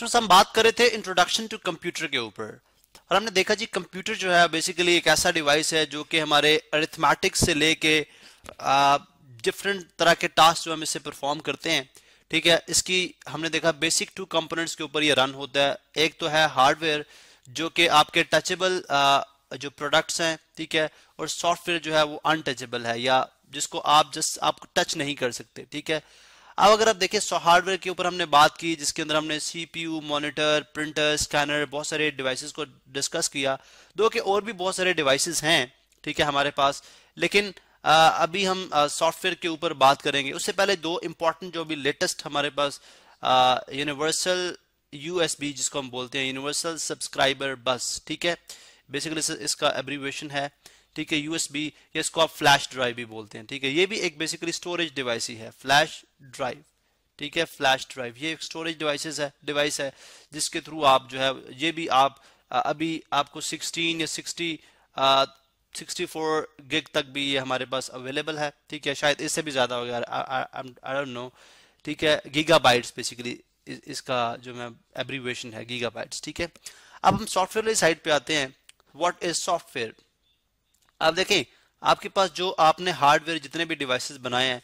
students हम बात कर रहे थे इंट्रोडक्शन टू कंप्यूटर के ऊपर और हमने देखा जी कंप्यूटर जो है बेसिकली एक ऐसा डिवाइस है जो कि हमारे अरिथमेटिक्स से लेके डिफरेंट तरह के टास्क जो हम इसे परफॉर्म करते हैं ठीक है इसकी हमने देखा बेसिक टू कंपोनेंट्स के ऊपर ये रन होता है एक तो है हार्डवेयर जो कि आपके टचेबल जो प्रोडक्ट्स हैं ठीक है और सॉफ्टवेयर जो है वो अनटचेबल है या जिसको आप जस्ट आप टच नहीं कर सकते ठीक है अब अगर आप देखें सो हार्डवेयर के ऊपर हमने बात की जिसके अंदर हमने सीपीयू मॉनिटर प्रिंटर स्कैनर बहुत सारे डिवाइसेस को डिस्कस किया दो के और भी बहुत सारे डिवाइसेस हैं ठीक है हमारे पास लेकिन आ, अभी हम सॉफ्टवेयर के ऊपर बात करेंगे उससे पहले दो इंपॉर्टेंट जो भी लेटेस्ट हमारे पास यूनिवर्सल यूएसबी जिसको हम बोलते हैं यूनिवर्सल सब्सक्राइबर बस ठीक है बेसिकली इसका एब्रीवेशन है ठीक है यूएसबी या इसको आप फ्लैश ड्राइव भी बोलते हैं ठीक है ये भी एक बेसिकली स्टोरेज डिवाइस ही है फ्लैश ड्राइव ठीक है फ्लैश ड्राइव ये एक स्टोरेज डिवाइसेस है डिवाइस है जिसके थ्रू आप जो है ये भी आप अभी आपको 16 या 60 आ, 64 गिग तक भी ये हमारे पास अवेलेबल है ठीक है शायद इससे भी ज़्यादा हो गया आई डोंट नो ठीक है गीगाबाइट्स बेसिकली इसका जो मैं एब्रीवेशन है गीगाबाइट्स ठीक है अब हम सॉफ्टवेयर साइड पे आते हैं व्हाट इज सॉफ्टवेयर आप देखें आपके पास जो आपने हार्डवेयर जितने भी डिवाइसेस बनाए हैं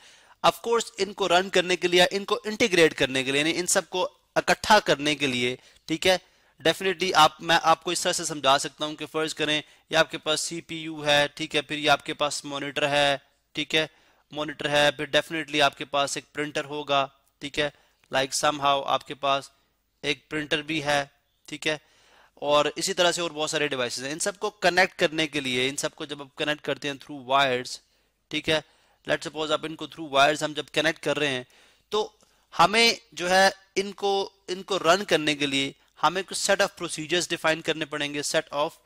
कोर्स इनको रन करने के लिए इनको इंटीग्रेट करने के लिए इन सबको इकट्ठा करने के लिए ठीक है डेफिनेटली आप मैं आपको इस तरह से समझा सकता हूं कि फर्ज करें ये आपके पास सीपीयू है ठीक है फिर ये आपके पास मॉनिटर है ठीक है मॉनिटर है फिर डेफिनेटली आपके पास एक प्रिंटर होगा ठीक है लाइक like सम हाउ आपके पास एक प्रिंटर भी है ठीक है और इसी तरह से और बहुत सारे डिवाइसेस हैं इन सबको कनेक्ट करने के लिए इन सबको जब आप कनेक्ट करते हैं थ्रू वायर्स ठीक है लेट सपोज आप इनको थ्रू वायर्स हम जब कनेक्ट कर रहे हैं तो हमें जो है इनको इनको रन करने के लिए हमें कुछ सेट ऑफ प्रोसीजर्स डिफाइन करने पड़ेंगे सेट ऑफ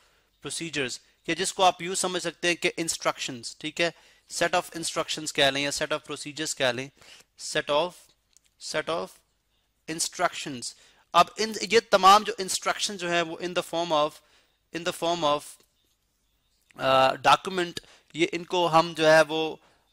प्रोसीजर्स कि जिसको आप यूज समझ सकते हैं कि इंस्ट्रक्शंस ठीक है सेट ऑफ इंस्ट्रक्शंस कह लें या सेट ऑफ प्रोसीजर्स कह लें set of set of instructions अब इन ये तमाम जो इंस्ट्रक्शन जो है वो in the form of in the form of document ये इनको हम जो है वो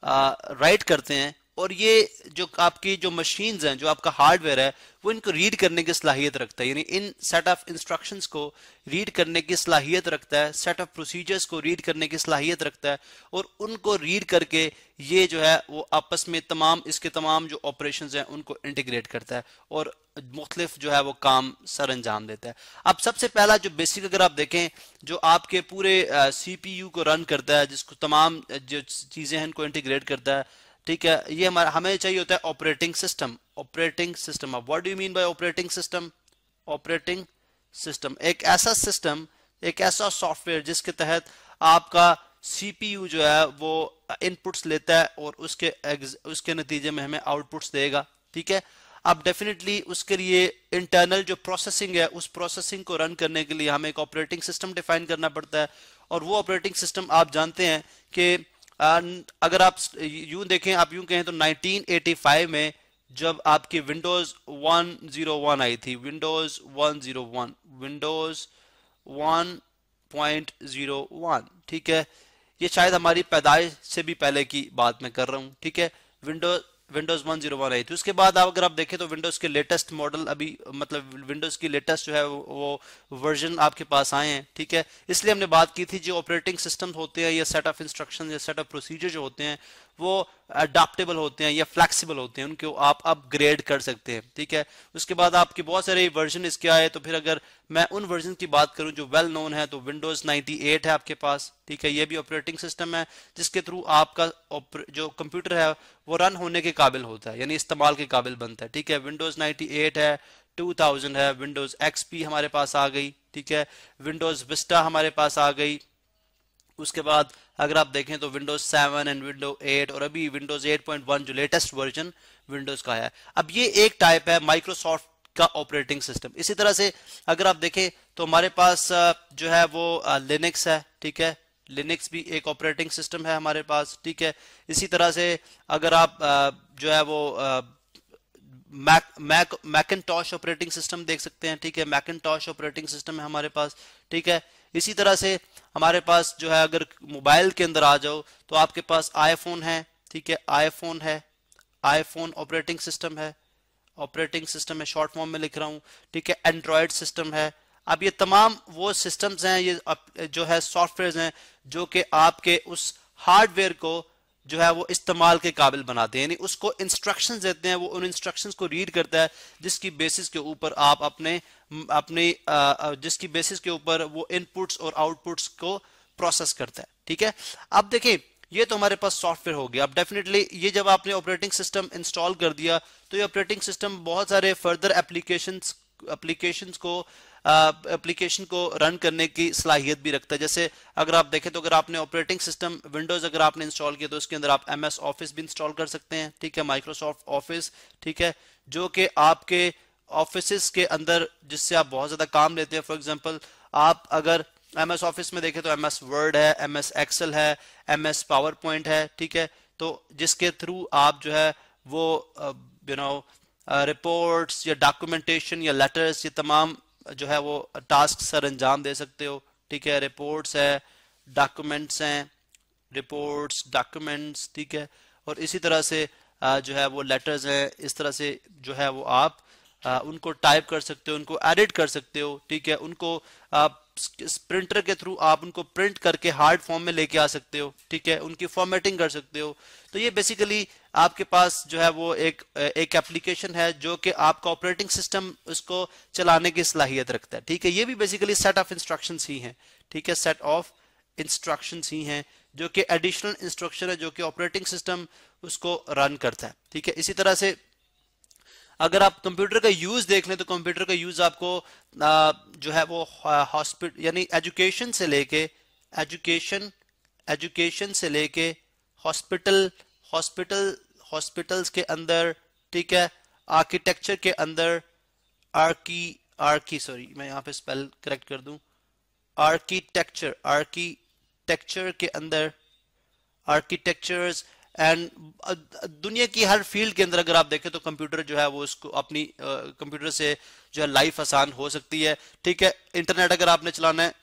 राइट uh, करते हैं और ये जो आपकी जो मशीन हैं जो आपका हार्डवेयर है वो इनको रीड करने की सलाहियत रखता है यानी इन सेट ऑफ इंस्ट्रक्शंस को रीड करने की सलाहियत रखता है सेट ऑफ प्रोसीजर्स को रीड करने की सलाहियत रखता है और उनको रीड करके ये जो है वो आपस में तमाम इसके तमाम जो ऑपरेशंस हैं उनको इंटीग्रेट करता है और मुख्तलिफ जो है वो काम सर अंजाम देता है अब सबसे पहला जो बेसिक अगर आप देखें जो आपके पूरे सी पी यू को रन करता है जिसको तमाम जो चीज़ें हैं इनको इंटीग्रेट करता है ठीक है ये हमारा हमें चाहिए होता है ऑपरेटिंग सिस्टम ऑपरेटिंग सिस्टम अब what do mean by operating system operating system एक ऐसा सिस्टम एक ऐसा सॉफ्टवेयर जिसके तहत आपका सीपीयू जो है वो इनपुट्स लेता है और उसके उसके नतीजे में हमें आउटपुट्स देगा ठीक है अब डेफिनेटली उसके लिए इंटरनल जो प्रोसेसिंग है उस प्रोसेसिंग को रन करने के लिए हमें एक ऑपरेटिंग सिस्टम डिफाइन करना पड़ता है और वो ऑपरेटिंग सिस्टम आप जानते हैं कि अगर आप यूं देखें आप यू कहें तो 1985 में जब आपकी विंडोज 101 आई थी विंडोज 101 विंडोज 1.01 ठीक है ये शायद हमारी पैदाइश से भी पहले की बात मैं कर रहा हूं ठीक है विंडोज विंडोज 101 आई थी उसके बाद अगर आप देखें तो विंडोज के लेटेस्ट मॉडल अभी मतलब विंडोज की लेटेस्ट जो है वो वर्जन आपके पास आए हैं ठीक है इसलिए हमने बात की थी जो ऑपरेटिंग सिस्टम होते हैं या सेट ऑफ इंस्ट्रक्शन या सेट ऑफ प्रोसीजर जो होते हैं वो अडाप्टेबल होते हैं या फ्लैक्सीबल होते हैं उनको आप अपग्रेड कर सकते हैं ठीक है उसके बाद आपके बहुत सारे वर्जन इसके आए तो फिर अगर मैं उन वर्जन की बात करूं जो वेल नोन है तो विंडोज 98 है आपके पास ठीक है ये भी ऑपरेटिंग सिस्टम है जिसके थ्रू आपका जो कंप्यूटर है वो रन होने के काबिल होता है यानी इस्तेमाल के काबिल बनता है ठीक है विंडोज नाइन्टी है 2000 है विंडोज एक्सपी हमारे पास आ गई ठीक है विंडोज विस्टा हमारे पास आ गई उसके बाद अगर आप देखें तो विंडोज 7 एंड विंडो 8 और अभी विंडोज 8.1 जो लेटेस्ट वर्जन विंडोज का है अब ये एक टाइप है माइक्रोसॉफ्ट का ऑपरेटिंग सिस्टम इसी तरह से अगर आप देखें तो हमारे पास जो है वो लिनक्स है ठीक है लिनक्स भी एक ऑपरेटिंग सिस्टम है हमारे पास ठीक है इसी तरह से अगर आप जो है वो Mac Mac Macintosh operating system देख सकते हैं ठीक है मैकनटॉश ऑपरेटिंग सिस्टम है हमारे पास ठीक है इसी तरह से हमारे पास जो है अगर मोबाइल के अंदर आ जाओ तो आपके पास आईफोन है ठीक है आईफोन है आईफोन ऑपरेटिंग सिस्टम है ऑपरेटिंग सिस्टम है शॉर्ट फॉर्म में लिख रहा हूँ ठीक है एंड्रॉयड सिस्टम है अब ये तमाम वो सिस्टम्स हैं ये जो है सॉफ्टवेयर हैं जो कि आपके उस हार्डवेयर को जो है वो इस्तेमाल के काबिल बनाते हैं यानी उसको इंस्ट्रक्शंस देते हैं वो उन इंस्ट्रक्शंस को रीड करता है जिसकी बेसिस के ऊपर आप अपने अपने जिसकी बेसिस के ऊपर वो इनपुट्स और आउटपुट्स को प्रोसेस करता है ठीक है अब देखें ये तो हमारे पास सॉफ्टवेयर हो गया अब डेफिनेटली ये जब आपने ऑपरेटिंग सिस्टम इंस्टॉल कर दिया तो ये ऑपरेटिंग सिस्टम बहुत सारे फर्दर एप्लीकेशन एप्लीकेशन को एप्लीकेशन को रन करने की सलाहियत भी रखता है जैसे अगर आप देखें तो अगर आपने ऑपरेटिंग सिस्टम विंडोज अगर आपने इंस्टॉल किया तो उसके अंदर आप एम एस ऑफिस भी इंस्टॉल कर सकते हैं ठीक है माइक्रोसॉफ्ट ऑफिस ठीक है जो कि आपके ऑफिस के अंदर जिससे आप बहुत ज़्यादा काम लेते हैं फॉर एग्जाम्पल आप अगर एम एस ऑफिस में देखें तो एम एस वर्ड है एम एस एक्सेल है एम एस पावर पॉइंट है ठीक है तो जिसके थ्रू आप जो है वो यू नो रिपोर्ट्स या डॉक्यूमेंटेशन या लेटर्स ये तमाम जो है वो टास्क सर अंजाम दे सकते हो ठीक है रिपोर्ट्स है डॉक्यूमेंट्स हैं रिपोर्ट्स डॉक्यूमेंट्स ठीक है और इसी तरह से जो है वो लेटर्स हैं इस तरह से जो है वो आप उनको टाइप कर सकते हो उनको एडिट कर सकते हो ठीक है उनको आप प्रिंटर के थ्रू आप उनको प्रिंट करके हार्ड फॉर्म में लेके आ सकते हो ठीक है उनकी फॉर्मेटिंग कर सकते हो तो ये बेसिकली आपके पास जो है वो एक एक एप्लीकेशन है जो कि आपका ऑपरेटिंग सिस्टम उसको चलाने की सलाहियत रखता है ठीक है ये भी बेसिकली सेट ऑफ इंस्ट्रक्शन ही हैं ठीक है सेट ऑफ इंस्ट्रक्शन ही हैं जो कि एडिशनल इंस्ट्रक्शन है जो कि ऑपरेटिंग सिस्टम उसको रन करता है ठीक है इसी तरह से अगर आप कंप्यूटर का यूज देख लें तो कंप्यूटर का यूज आपको आ, जो है वो हॉस्पिटल यानी एजुकेशन से लेके एजुकेशन एजुकेशन से लेके हॉस्पिटल हॉस्पिटल हॉस्पिटल्स के अंदर ठीक है आर्किटेक्चर के अंदर आर्की आर्की सॉरी मैं यहाँ पे स्पेल करेक्ट कर दूं आर्किटेक्चर आर्किटेक्चर के अंदर आर्किटेक्चर्स एंड दुनिया की हर फील्ड के अंदर अगर आप देखें तो कंप्यूटर जो है वो उसको अपनी कंप्यूटर से जो है लाइफ आसान हो सकती है ठीक है इंटरनेट अगर आपने चलाना है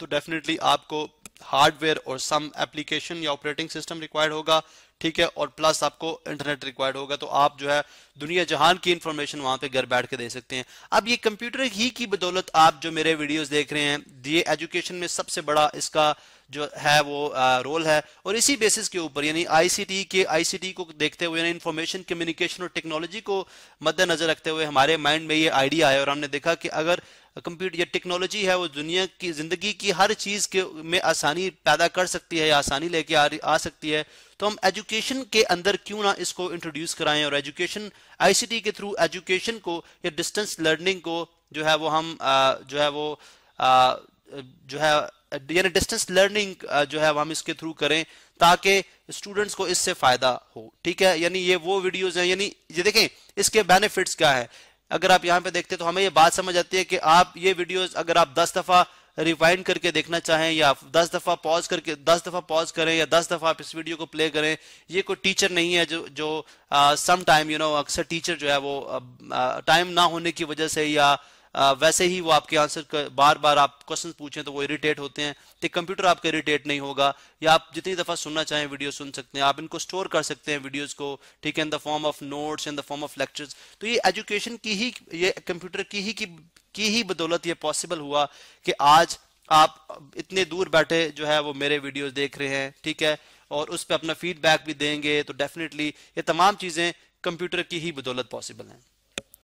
तो डेफिनेटली आपको हार्डवेयर और सम एप्लीकेशन या ऑपरेटिंग सिस्टम रिक्वायर्ड होगा ठीक है और प्लस आपको इंटरनेट रिक्वायर्ड होगा तो आप जो है दुनिया जहान की इंफॉर्मेशन वहां पे घर बैठ के दे सकते हैं अब ये कंप्यूटर ही की बदौलत आप जो मेरे वीडियोस देख रहे हैं ये एजुकेशन में सबसे बड़ा इसका जो है वो आ, रोल है और इसी बेसिस के ऊपर यानी आईसीटी के आईसीटी को देखते हुए इंफॉर्मेशन कम्युनिकेशन और टेक्नोलॉजी को मद्देनजर रखते हुए हमारे माइंड में ये आइडिया आया और हमने देखा कि अगर कंप्यूटर या टेक्नोलॉजी है वो दुनिया की जिंदगी की हर चीज के में आसानी पैदा कर सकती है या आसानी लेके आ, आ सकती है तो हम एजुकेशन के अंदर क्यों ना इसको इंट्रोड्यूस कराएं और एजुकेशन आईसीटी के थ्रू एजुकेशन को या डिस्टेंस लर्निंग को जो है वो हम आ, जो है वो आ, जो है यानी डिस्टेंस लर्निंग जो है हम इसके थ्रू करें ताकि स्टूडेंट्स को इससे फायदा हो ठीक है यानी ये वो वीडियोस हैं यानी ये देखें इसके बेनिफिट्स क्या है अगर आप यहाँ पे देखते तो हमें ये बात समझ आती है कि आप ये वीडियोस अगर आप 10 दफा रिवाइंड करके देखना चाहें या 10 दफा पॉज करके 10 दफा पॉज करें या 10 दफा आप इस वीडियो को प्ले करें ये कोई टीचर नहीं है जो जो सम टाइम यू नो अक्सर टीचर जो है वो टाइम ना होने की वजह से या वैसे ही वो आपके आंसर बार बार आप क्वेश्चन पूछें तो वो इरिटेट होते हैं तो कंप्यूटर आपका इरिटेट नहीं होगा या आप जितनी दफ़ा सुनना चाहें वीडियो सुन सकते हैं आप इनको स्टोर कर सकते हैं वीडियोस को ठीक है in the form of notes in the form of lectures तो ये एजुकेशन की ही ये कंप्यूटर की ही की, की ही बदौलत ये पॉसिबल हुआ कि आज आप इतने दूर बैठे जो है वो मेरे वीडियोज देख रहे हैं ठीक है और उस पर अपना फीडबैक भी देंगे तो डेफिनेटली ये तमाम चीज़ें कंप्यूटर की ही बदौलत पॉसिबल हैं